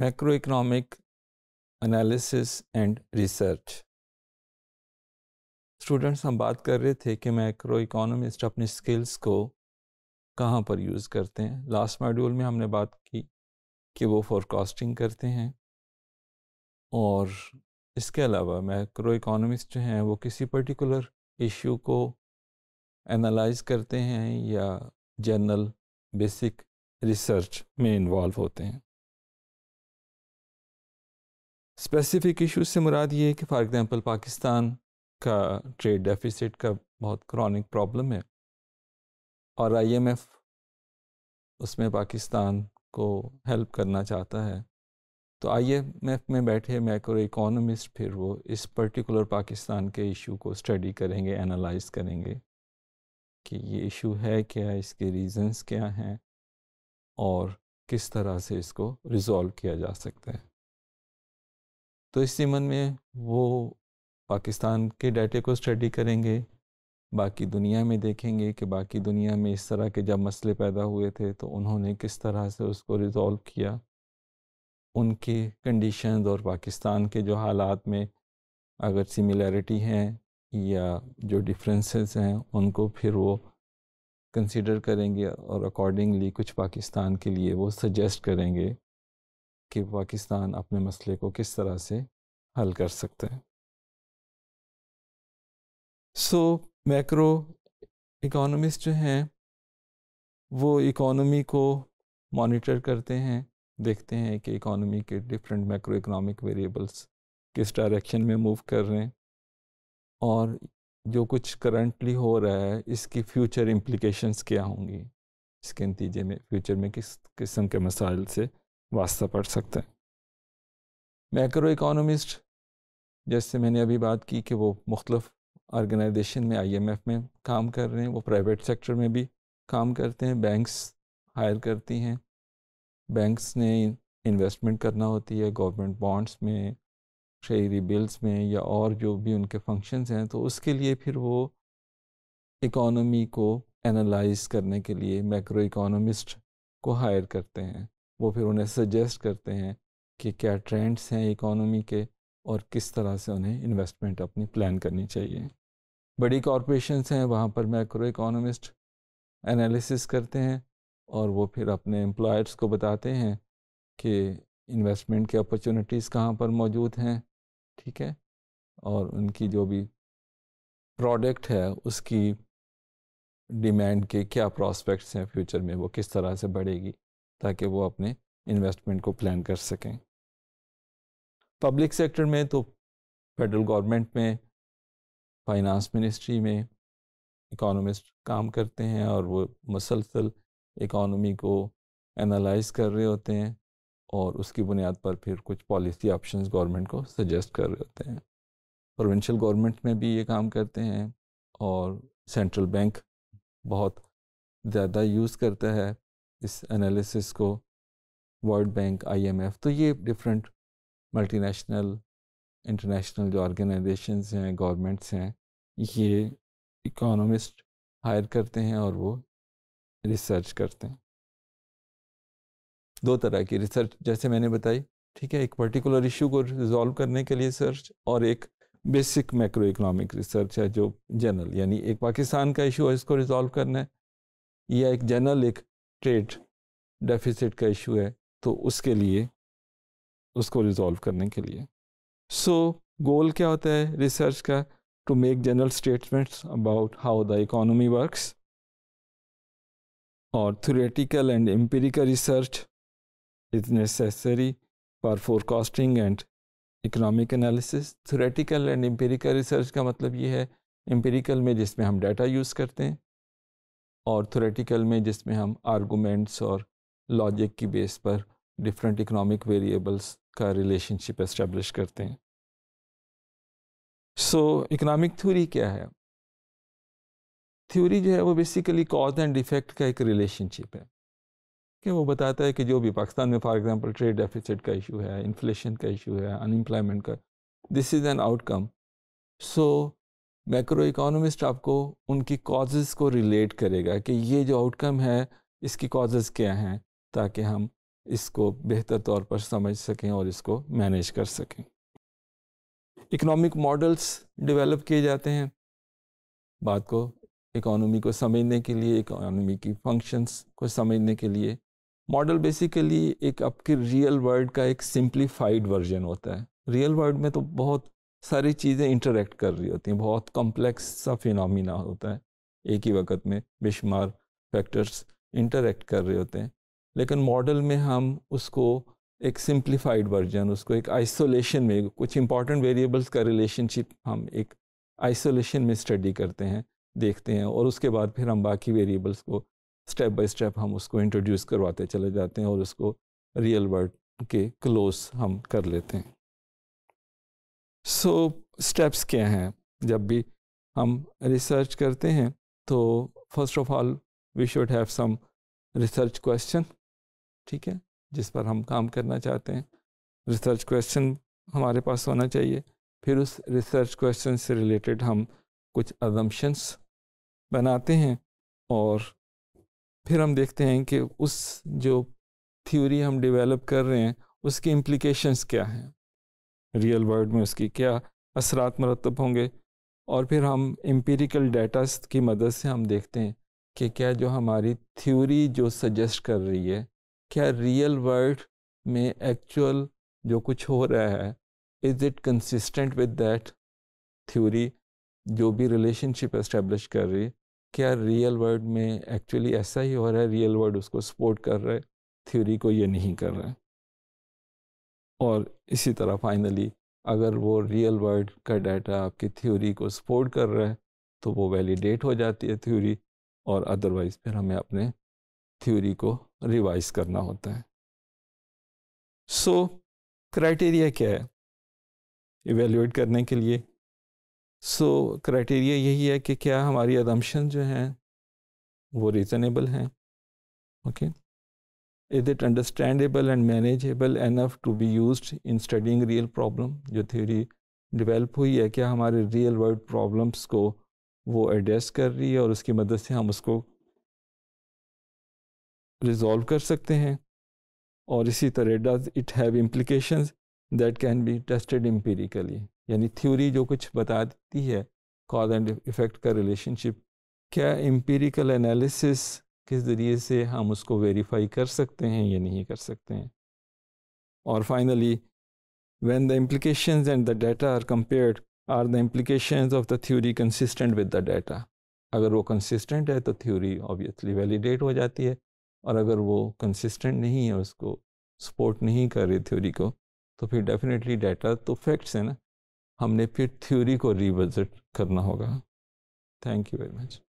Macro economic analysis and research students हम बात कर रहे थे कि मैक्रो इकोनॉमिस्ट अपनी स्किल्स को कहाँ पर यूज़ करते हैं लास्ट मॉड्यूल में हमने बात की कि वो फॉरकास्टिंग करते हैं और इसके अलावा मैक्रो इकोनॉमिस्ट जो हैं वो किसी पर्टिकुलर इशू को एनालाइज करते हैं या जनरल बेसिक रिसर्च में इन्वॉल्व होते हैं स्पेसिफिक इश्यूज से मुराद ये है कि फॉर एग्ज़ाम्पल पाकिस्तान का ट्रेड डेफिसिट का बहुत क्रॉनिक प्रॉब्लम है और आईएमएफ उसमें पाकिस्तान को हेल्प करना चाहता है तो आईएमएफ में बैठे मैक्रो इकोनॉमिस्ट फिर वो इस पर्टिकुलर पाकिस्तान के इशू को स्टडी करेंगे एनालाइज करेंगे कि ये इशू है क्या इसके रीजंस क्या हैं और किस तरह से इसको रिज़ॉल्व किया जा सकता है तो इस सीमन में वो पाकिस्तान के डाटे को स्टडी करेंगे बाकी दुनिया में देखेंगे कि बाकी दुनिया में इस तरह के जब मसले पैदा हुए थे तो उन्होंने किस तरह से उसको रिज़ॉल्व किया उनके कंडीशन और पाकिस्तान के जो हालात में अगर सिमिलरिटी हैं या जो डिफरेंसेस हैं उनको फिर वो कंसिडर करेंगे और अकॉर्डिंगली कुछ पाकिस्तान के लिए वो सजेस्ट करेंगे कि पाकिस्तान अपने मसले को किस तरह से हल कर सकता है सो मैक्रो इकोनॉमिस्ट जो हैं वो इकोनॉमी को मॉनिटर करते हैं देखते हैं कि इकोनॉमी के डिफरेंट मैक्रो इकोनॉमिक वेरिएबल्स किस डायरेक्शन में मूव कर रहे हैं और जो कुछ करंटली हो रहा है इसकी फ्यूचर इम्प्लिकेशंस क्या होंगी इसके नतीजे में फ्यूचर में किस किस्म के मसाइल से वास्ता पड़ सकता है मैक्रो इकोनॉमिस्ट जैसे मैंने अभी बात की कि वो मुख्तफ ऑर्गेनाइजेशन में आईएमएफ में काम कर रहे हैं वो प्राइवेट सेक्टर में भी काम करते हैं बैंक्स हायर करती हैं बैंक्स ने इन्वेस्टमेंट करना होती है गवर्नमेंट बॉन्ड्स में शहरी बिल्स में या और जो भी उनके फंक्शंस हैं तो उसके लिए फिर वो इकोनॉमी को एनालाइज करने के लिए मैक्रो इकोनॉमिस्ट को हायर करते हैं वो फिर उन्हें सजेस्ट करते हैं कि क्या ट्रेंड्स हैं इकोनॉमी के और किस तरह से उन्हें इन्वेस्टमेंट अपनी प्लान करनी चाहिए बड़ी कॉरपोरेशंस हैं वहाँ पर मैक्रो इकोनॉमिस्ट एनालिसिस करते हैं और वो फिर अपने एम्प्लॉयर्स को बताते हैं कि इन्वेस्टमेंट के अपॉर्चुनिटीज़ कहाँ पर मौजूद हैं ठीक है और उनकी जो भी प्रोडक्ट है उसकी डिमांड के क्या प्रॉस्पेक्ट्स हैं फ्यूचर में वो किस तरह से बढ़ेगी ताकि वो अपने इन्वेस्टमेंट को प्लान कर सकें पब्लिक सेक्टर में तो फेडरल गवर्नमेंट में फाइनेंस मिनिस्ट्री में इकोनॉमिस्ट काम करते हैं और वो मुसलसल इकॉनमी को एनालाइज कर रहे होते हैं और उसकी बुनियाद पर फिर कुछ पॉलिसी ऑप्शंस गवर्नमेंट को सजेस्ट कर रहे होते हैं प्रोविंशियल गवर्नमेंट में भी ये काम करते हैं और सेंट्रल बैंक बहुत ज़्यादा यूज़ करता है इस एनालिसिस को वर्ल्ड बैंक आईएमएफ तो ये डिफरेंट मल्टीनेशनल इंटरनेशनल जो ऑर्गेनाइजेशंस हैं गवर्नमेंट्स हैं ये इकोनॉमिस्ट हायर करते हैं और वो रिसर्च करते हैं दो तरह की रिसर्च जैसे मैंने बताई ठीक है एक पर्टिकुलर इशू को रिजॉल्व करने के लिए सर्च और एक बेसिक मैक्रो इकोनॉमिक रिसर्च है जो जनरल यानी एक पाकिस्तान का इशू है इसको रिजॉल्व करना है या एक जनरल एक ट्रेड डेफिसिट का इशू है तो उसके लिए उसको रिजॉल्व करने के लिए सो so, गोल क्या होता है रिसर्च का to make general statements about how the economy works और theoretical and empirical research is necessary for forecasting and economic analysis theoretical and empirical research का मतलब ये है एम्पेरिकल में जिसमें हम डाटा यूज़ करते हैं और थोरेटिकल में जिसमें हम आर्गूमेंट्स और लॉजिक की बेस पर डिफरेंट इकोनॉमिक वेरिएबल्स का रिलेशनशिप एस्टेब्लिश करते हैं सो इकोनॉमिक थ्योरी क्या है थ्योरी जो है वो बेसिकली कॉज एंड इफेक्ट का एक रिलेशनशिप है कि वो बताता है कि जो भी पाकिस्तान में फॉर एग्जांपल ट्रेड डेफिसिट का इशू है इन्फ्लेशन का इशू है अनएम्प्लॉयमेंट का this is an outcome so macro economist आपको उनकी कॉजेज़ को रिलेट करेगा कि ये जो आउटकम है इसकी कॉजेज़ क्या हैं ताकि हम इसको बेहतर तौर पर समझ सकें और इसको मैनेज कर सकें इकोनॉमिक मॉडल्स डेवलप किए जाते हैं बात को इकोनॉमी को समझने के लिए इकोनॉमी की फंक्शंस को समझने के लिए मॉडल बेसिकली एक आपके रियल वर्ल्ड का एक सिंप्लीफाइड वर्जन होता है रियल वर्ल्ड में तो बहुत सारी चीज़ें इंटरेक्ट कर रही होती हैं बहुत कॉम्प्लेक्स सा फिनोमिना होता है एक ही वक्त में बेशुमार फैक्टर्स इंटरेक्ट कर रहे होते हैं लेकिन मॉडल में हम उसको एक सिंप्लीफाइड वर्जन उसको एक आइसोलेशन में कुछ इंपॉर्टेंट वेरिएबल्स का रिलेशनशिप हम एक आइसोलेशन में स्टडी करते हैं देखते हैं और उसके बाद फिर हम बाकी वेरिएबल्स को स्टेप बाय स्टेप हम उसको इंट्रोड्यूस करवाते चले जाते हैं और उसको रियल वर्ल्ड के क्लोज हम कर लेते हैं सो so, स्टेप्स क्या हैं जब भी हम रिसर्च करते हैं तो first of all we should have some research question ठीक है जिस पर हम काम करना चाहते हैं रिसर्च क्वेश्चन हमारे पास होना चाहिए फिर उस रिसर्च क्वेश्चन से रिलेटेड हम कुछ अजम्पन्स बनाते हैं और फिर हम देखते हैं कि उस जो थ्योरी हम डेवलप कर रहे हैं उसकी इम्प्लिकेशंस क्या हैं रियल वर्ल्ड में उसकी क्या असरात मरतब होंगे और फिर हम एम्पेरिकल डाटा की मदद से हम देखते हैं कि क्या जो हमारी थ्योरी जो सजेस्ट कर रही है क्या रियल वर्ल्ड में एक्चुअल जो कुछ हो रहा है is it consistent with that theory जो भी रिलेशनशिप इस्टेब्लिश कर रही है क्या रियल वर्ल्ड में एक्चुअली ऐसा ही हो रहा है रियल वर्ल्ड उसको सपोर्ट कर रहा है थ्योरी को ये नहीं कर रहा है और इसी तरह फाइनली अगर वो रियल वर्ल्ड का डाटा आपकी थ्योरी को सपोर्ट कर रहा है तो वो वैलिडेट हो जाती है थ्योरी और अदरवाइज़ फिर हमें अपने थ्योरी को रिवाइज करना होता है सो so, क्राइटेरिया क्या है इवेल्यूएट करने के लिए सो so, क्राइटेरिया यही है कि क्या हमारी अदम्पशन जो हैं वो रीज़नेबल हैं okay okay? Is it understandable and manageable enough to be use in studying real problem जो थ्योरी डिवेल्प हुई है क्या हमारे रियल वर्ल्ड प्रॉब्लम्स को वो एड्रेस कर रही है और उसकी मदद से हम उसको रिजॉल्व कर सकते हैं और इसी तरह does it have implication that can be tested empirically यानी थ्योरी जो कुछ बता देती है कॉज एंड इफेक्ट का रिलेशनशिप क्या इम्पेरिकल एनालिसिस किस ज़रिए से हम उसको वेरीफाई कर सकते हैं या नहीं कर सकते हैं और finally when the implication and the data are compared are the implication of the theory consistent with the data अगर वो कंसिस्टेंट है तो थ्योरी ऑब्वियसली वैलिडेट हो जाती है और अगर वो कंसिस्टेंट नहीं है उसको सपोर्ट नहीं कर रही थ्योरी को तो फिर डेफिनेटली डाटा तो फैक्ट्स है ना हमने फिर थ्योरी को रिविजिट करना होगा थैंक यू वेरी मच